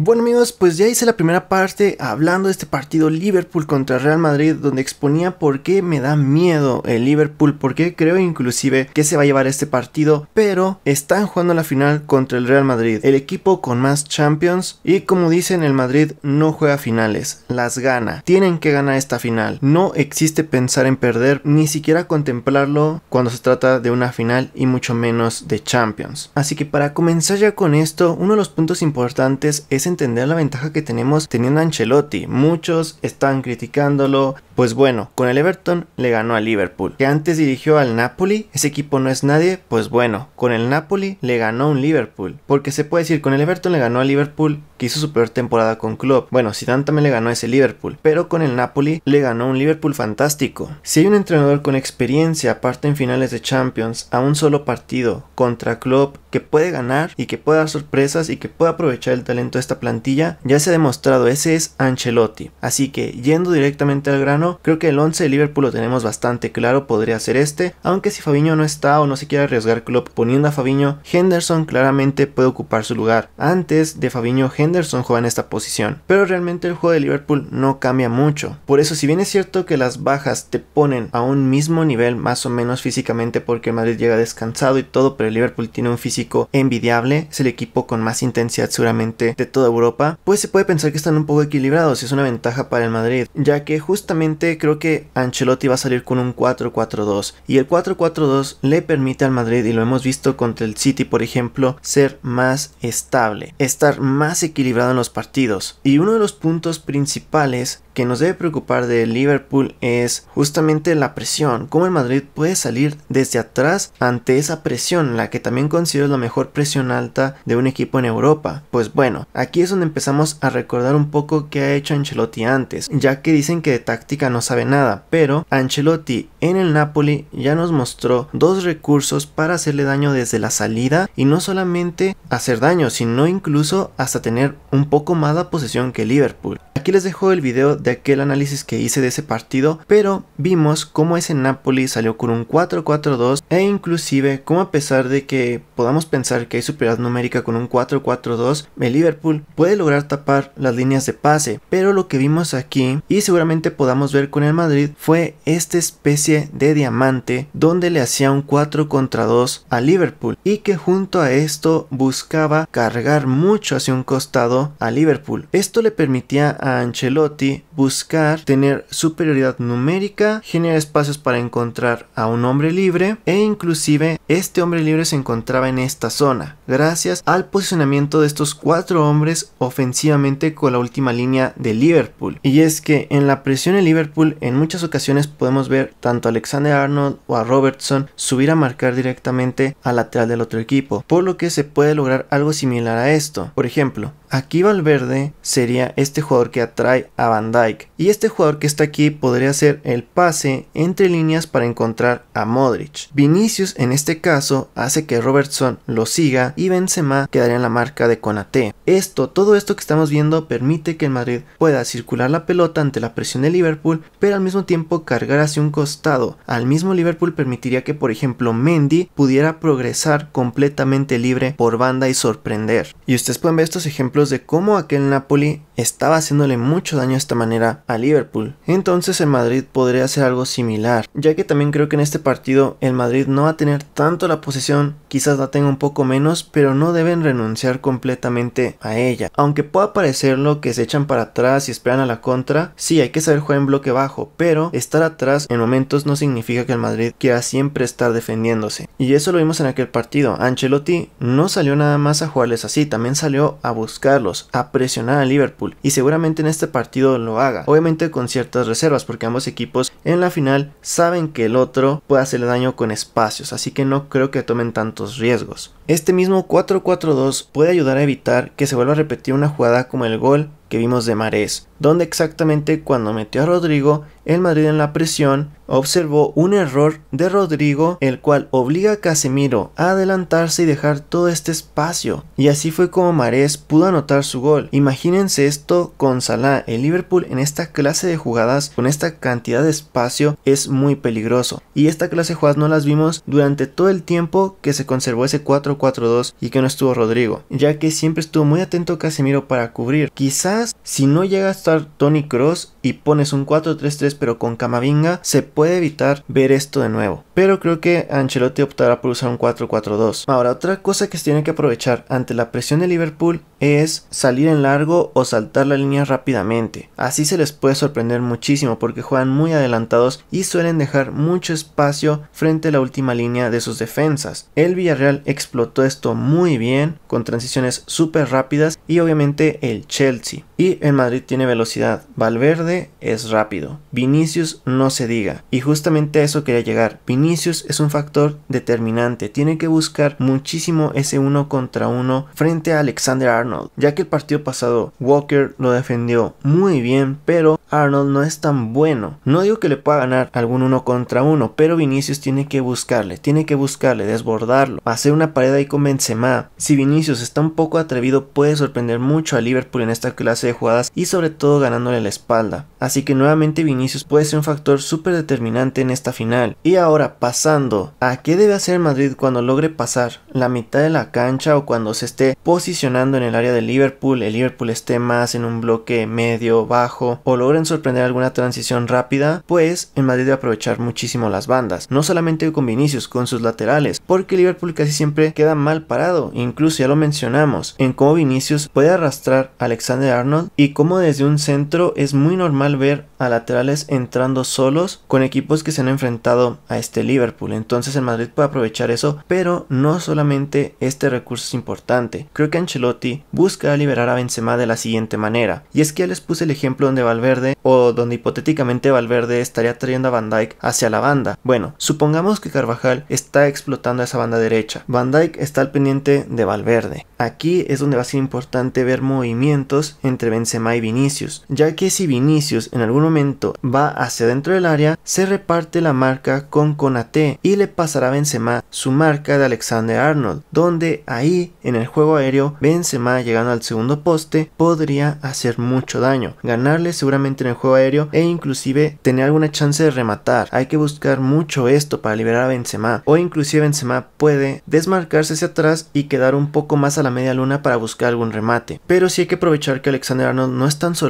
Bueno amigos, pues ya hice la primera parte hablando de este partido Liverpool contra Real Madrid donde exponía por qué me da miedo el Liverpool, por qué creo inclusive que se va a llevar este partido, pero están jugando la final contra el Real Madrid, el equipo con más Champions y como dicen el Madrid no juega finales, las gana, tienen que ganar esta final, no existe pensar en perder, ni siquiera contemplarlo cuando se trata de una final y mucho menos de Champions. Así que para comenzar ya con esto, uno de los puntos importantes es entender la ventaja que tenemos teniendo a Ancelotti. Muchos están criticándolo, pues bueno, con el Everton le ganó a Liverpool, que antes dirigió al Napoli, ese equipo no es nadie, pues bueno, con el Napoli le ganó un Liverpool, porque se puede decir, con el Everton le ganó a Liverpool, que hizo su peor temporada con Club, bueno, Zidane también le ganó a ese Liverpool, pero con el Napoli le ganó un Liverpool fantástico. Si hay un entrenador con experiencia, aparte en finales de Champions, a un solo partido contra Club, que puede ganar y que puede dar sorpresas y que puede aprovechar el talento de esta plantilla, ya se ha demostrado, ese es Ancelotti. Así que, yendo directamente al grano, creo que el 11 de Liverpool lo tenemos bastante claro, podría ser este, aunque si Fabiño no está o no se quiere arriesgar club poniendo a Fabiño, Henderson claramente puede ocupar su lugar. Antes de Fabiño, Henderson juega en esta posición, pero realmente el juego de Liverpool no cambia mucho. Por eso, si bien es cierto que las bajas te ponen a un mismo nivel más o menos físicamente porque Madrid llega descansado y todo, pero el Liverpool tiene un físico envidiable, es el equipo con más intensidad seguramente de toda Europa, pues se puede pensar que están un poco equilibrados y es una ventaja para el Madrid, ya que justamente creo que Ancelotti va a salir con un 4-4-2 y el 4-4-2 le permite al Madrid, y lo hemos visto contra el City por ejemplo, ser más estable, estar más equilibrado en los partidos. Y uno de los puntos principales que nos debe preocupar de Liverpool es justamente la presión, cómo el Madrid puede salir desde atrás ante esa presión, la que también considero la mejor presión alta de un equipo en Europa. Pues bueno, aquí es donde empezamos a recordar un poco qué ha hecho Ancelotti antes, ya que dicen que de táctica no sabe nada, pero Ancelotti en el Napoli ya nos mostró dos recursos para hacerle daño desde la salida y no solamente hacer daño, sino incluso hasta tener un poco más la posesión que Liverpool. Aquí les dejo el video de de aquel análisis que hice de ese partido, pero vimos cómo ese Napoli salió con un 4-4-2 e inclusive, como a pesar de que podamos pensar que hay superioridad numérica con un 4-4-2, el Liverpool puede lograr tapar las líneas de pase, pero lo que vimos aquí y seguramente podamos ver con el Madrid fue esta especie de diamante donde le hacía un 4 contra 2 a Liverpool y que junto a esto buscaba cargar mucho hacia un costado a Liverpool. Esto le permitía a Ancelotti buscar tener superioridad numérica, generar espacios para encontrar a un hombre libre e e inclusive este hombre libre se encontraba en esta zona, gracias al posicionamiento de estos cuatro hombres ofensivamente con la última línea de Liverpool. Y es que en la presión de Liverpool en muchas ocasiones podemos ver tanto a Alexander Arnold o a Robertson subir a marcar directamente al lateral del otro equipo, por lo que se puede lograr algo similar a esto. Por ejemplo, Aquí Valverde sería este jugador que atrae a Van Dyke. Y este jugador que está aquí podría hacer el pase entre líneas para encontrar a Modric. Vinicius en este caso hace que Robertson lo siga y Benzema quedaría en la marca de Conate. Esto, todo esto que estamos viendo permite que el Madrid pueda circular la pelota ante la presión de Liverpool, pero al mismo tiempo cargar hacia un costado. Al mismo Liverpool permitiría que por ejemplo Mendy pudiera progresar completamente libre por banda y sorprender. Y ustedes pueden ver estos ejemplos de cómo aquel Napoli estaba haciéndole mucho daño de esta manera a Liverpool. Entonces el Madrid podría hacer algo similar, ya que también creo que en este partido el Madrid no va a tener tanto la posesión quizás la tenga un poco menos, pero no deben renunciar completamente a ella. Aunque pueda parecerlo que se echan para atrás y esperan a la contra, sí, hay que saber jugar en bloque bajo, pero estar atrás en momentos no significa que el Madrid quiera siempre estar defendiéndose. Y eso lo vimos en aquel partido. Ancelotti no salió nada más a jugarles así, también salió a buscarlos, a presionar a Liverpool, y seguramente en este partido lo haga. Obviamente con ciertas reservas, porque ambos equipos en la final saben que el otro puede hacerle daño con espacios, así que no creo que tomen tanto riesgos. Este mismo 4-4-2 puede ayudar a evitar que se vuelva a repetir una jugada como el gol que vimos de Mares donde exactamente cuando metió a Rodrigo, el Madrid en la presión observó un error de Rodrigo, el cual obliga a Casemiro a adelantarse y dejar todo este espacio. Y así fue como Marés pudo anotar su gol. Imagínense esto con Salah, el Liverpool en esta clase de jugadas, con esta cantidad de espacio, es muy peligroso. Y esta clase de jugadas no las vimos durante todo el tiempo que se conservó ese 4-4-2 y que no estuvo Rodrigo, ya que siempre estuvo muy atento Casemiro para cubrir. Quizás si no llega Tony Cross y pones un 4-3-3 pero con Camavinga, se puede evitar ver esto de nuevo. Pero creo que Ancelotti optará por usar un 4-4-2. Ahora, otra cosa que se tiene que aprovechar ante la presión de Liverpool es salir en largo o saltar la línea rápidamente. Así se les puede sorprender muchísimo porque juegan muy adelantados y suelen dejar mucho espacio frente a la última línea de sus defensas. El Villarreal explotó esto muy bien con transiciones súper rápidas y obviamente el Chelsea. Y el Madrid tiene velocidad velocidad. Valverde es rápido. Vinicius no se diga. Y justamente a eso quería llegar. Vinicius es un factor determinante. Tiene que buscar muchísimo ese uno contra uno frente a Alexander Arnold. Ya que el partido pasado Walker lo defendió muy bien, pero Arnold no es tan bueno. No digo que le pueda ganar algún uno contra uno, pero Vinicius tiene que buscarle, tiene que buscarle, desbordarlo, hacer una pared ahí con Benzema. Si Vinicius está un poco atrevido puede sorprender mucho a Liverpool en esta clase de jugadas y sobre todo ganándole la espalda. Así que nuevamente Vinicius puede ser un factor súper determinante en esta final. Y ahora pasando a qué debe hacer Madrid cuando logre pasar la mitad de la cancha o cuando se esté posicionando en el área de Liverpool, el Liverpool esté más en un bloque medio, bajo o logren sorprender alguna transición rápida, pues en Madrid debe aprovechar muchísimo las bandas, no solamente con Vinicius, con sus laterales, porque Liverpool casi siempre queda mal parado, incluso ya lo mencionamos, en cómo Vinicius puede arrastrar a Alexander Arnold y cómo desde un centro es muy normal ver a laterales entrando solos con equipos que se han enfrentado a este Liverpool. Entonces el Madrid puede aprovechar eso, pero no solamente este recurso es importante. Creo que Ancelotti busca liberar a Benzema de la siguiente manera. Y es que ya les puse el ejemplo donde Valverde o donde hipotéticamente Valverde estaría trayendo a Van Dyke hacia la banda. Bueno, supongamos que Carvajal está explotando a esa banda derecha. Van Dyke está al pendiente de Valverde. Aquí es donde va a ser importante ver movimientos entre Benzema y Vinicius ya que si Vinicius en algún momento va hacia dentro del área, se reparte la marca con Konaté y le pasará a Benzema su marca de Alexander Arnold, donde ahí en el juego aéreo Benzema llegando al segundo poste podría hacer mucho daño, ganarle seguramente en el juego aéreo e inclusive tener alguna chance de rematar. Hay que buscar mucho esto para liberar a Benzema o inclusive Benzema puede desmarcarse hacia atrás y quedar un poco más a la media luna para buscar algún remate. Pero sí hay que aprovechar que Alexander Arnold no es tan solo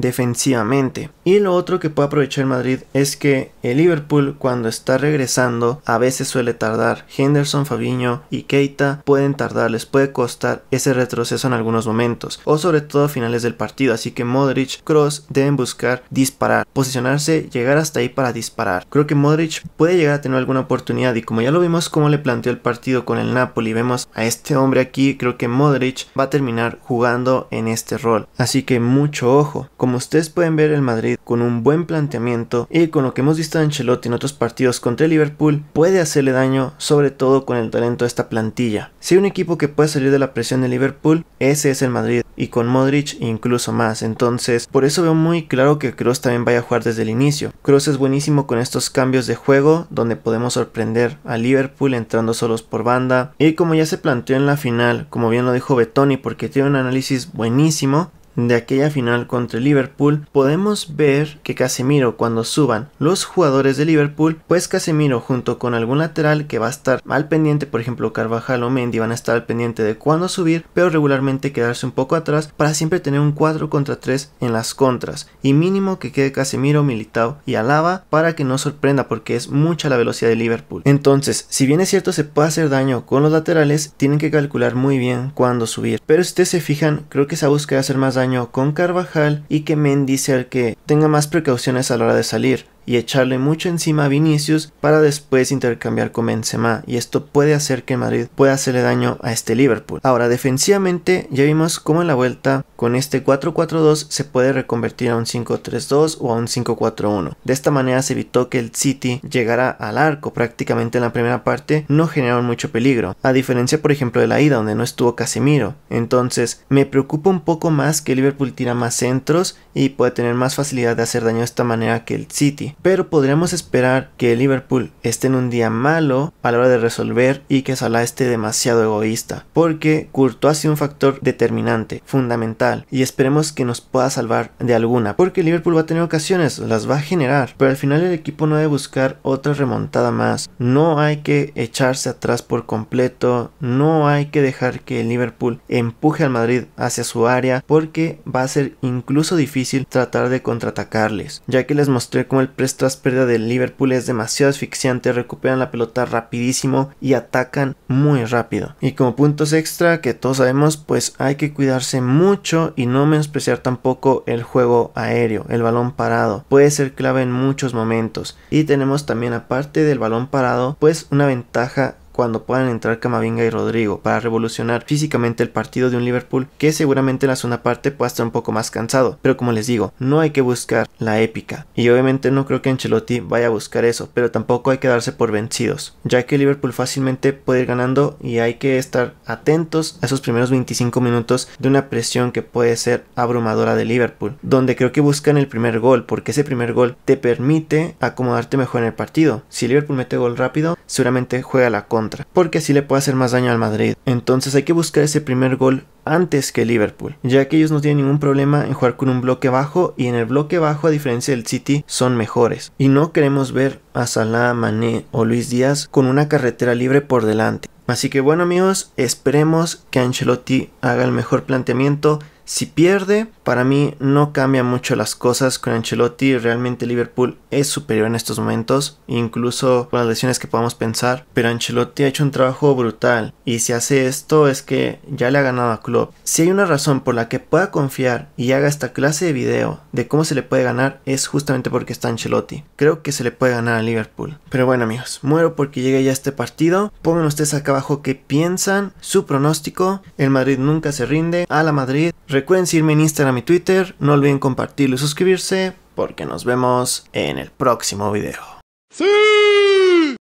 defensivamente. Y lo otro que puede aprovechar el Madrid es que el Liverpool cuando está regresando a veces suele tardar. Henderson, Fabinho y Keita pueden tardar, les puede costar ese retroceso en algunos momentos o sobre todo a finales del partido. Así que Modric, Cross deben buscar disparar, posicionarse, llegar hasta ahí para disparar. Creo que Modric puede llegar a tener alguna oportunidad y como ya lo vimos como le planteó el partido con el Napoli, vemos a este hombre aquí, creo que Modric va a terminar jugando en este rol. Así que mucho ojo. Como ustedes pueden ver, el Madrid, con un buen planteamiento y con lo que hemos visto de Ancelotti en otros partidos contra el Liverpool, puede hacerle daño, sobre todo con el talento de esta plantilla. Si hay un equipo que puede salir de la presión de Liverpool, ese es el Madrid, y con Modric incluso más. Entonces, por eso veo muy claro que Cross también vaya a jugar desde el inicio. Cross es buenísimo con estos cambios de juego, donde podemos sorprender a Liverpool entrando solos por banda. Y como ya se planteó en la final, como bien lo dijo Betoni, porque tiene un análisis buenísimo, de aquella final contra Liverpool, podemos ver que Casemiro cuando suban los jugadores de Liverpool, pues Casemiro junto con algún lateral que va a estar al pendiente, por ejemplo Carvajal o Mendy van a estar al pendiente de cuándo subir, pero regularmente quedarse un poco atrás para siempre tener un 4 contra 3 en las contras y mínimo que quede Casemiro, Militao y Alaba para que no sorprenda porque es mucha la velocidad de Liverpool. Entonces, si bien es cierto se puede hacer daño con los laterales, tienen que calcular muy bien cuándo subir, pero si ustedes se fijan, creo que esa búsqueda hacer más daño con Carvajal y que Men dice que tenga más precauciones a la hora de salir y echarle mucho encima a Vinicius para después intercambiar con Benzema y esto puede hacer que Madrid pueda hacerle daño a este Liverpool. Ahora defensivamente ya vimos cómo en la vuelta con este 4-4-2 se puede reconvertir a un 5-3-2 o a un 5-4-1. De esta manera se evitó que el City llegara al arco prácticamente en la primera parte no generaron mucho peligro, a diferencia por ejemplo de la ida donde no estuvo Casemiro. Entonces me preocupa un poco más que Liverpool tira más centros y puede tener más facilidad de hacer daño de esta manera que el City pero podríamos esperar que Liverpool esté en un día malo a la hora de resolver y que Salah esté demasiado egoísta, porque Curto ha sido un factor determinante, fundamental, y esperemos que nos pueda salvar de alguna, porque Liverpool va a tener ocasiones, las va a generar, pero al final el equipo no debe buscar otra remontada más, no hay que echarse atrás por completo, no hay que dejar que el Liverpool empuje al Madrid hacia su área, porque va a ser incluso difícil tratar de contraatacarles, ya que les mostré cómo el tras pérdida del Liverpool es demasiado asfixiante, recuperan la pelota rapidísimo y atacan muy rápido. Y como puntos extra que todos sabemos, pues hay que cuidarse mucho y no menospreciar tampoco el juego aéreo, el balón parado. Puede ser clave en muchos momentos. Y tenemos también aparte del balón parado, pues una ventaja cuando puedan entrar Camavinga y Rodrigo para revolucionar físicamente el partido de un Liverpool que seguramente en la segunda parte pueda estar un poco más cansado. Pero como les digo, no hay que buscar la épica. Y obviamente no creo que Ancelotti vaya a buscar eso, pero tampoco hay que darse por vencidos, ya que Liverpool fácilmente puede ir ganando y hay que estar atentos a esos primeros 25 minutos de una presión que puede ser abrumadora de Liverpool, donde creo que buscan el primer gol, porque ese primer gol te permite acomodarte mejor en el partido. Si Liverpool mete gol rápido, seguramente juega la contra porque así le puede hacer más daño al Madrid. Entonces hay que buscar ese primer gol antes que Liverpool, ya que ellos no tienen ningún problema en jugar con un bloque bajo y en el bloque bajo a diferencia del City son mejores. Y no queremos ver a Salah, Mané o Luis Díaz con una carretera libre por delante. Así que bueno amigos, esperemos que Ancelotti haga el mejor planteamiento si pierde, para mí no cambia mucho las cosas con Ancelotti. Realmente Liverpool es superior en estos momentos, incluso con las lesiones que podamos pensar. Pero Ancelotti ha hecho un trabajo brutal y si hace esto es que ya le ha ganado a Club. Si hay una razón por la que pueda confiar y haga esta clase de video de cómo se le puede ganar es justamente porque está Ancelotti. Creo que se le puede ganar a Liverpool. Pero bueno amigos, muero porque llegue ya este partido. Pongan ustedes acá abajo qué piensan, su pronóstico. El Madrid nunca se rinde. A la Madrid Recuerden seguirme en Instagram y Twitter, no olviden compartirlo y suscribirse, porque nos vemos en el próximo video. ¡Sí!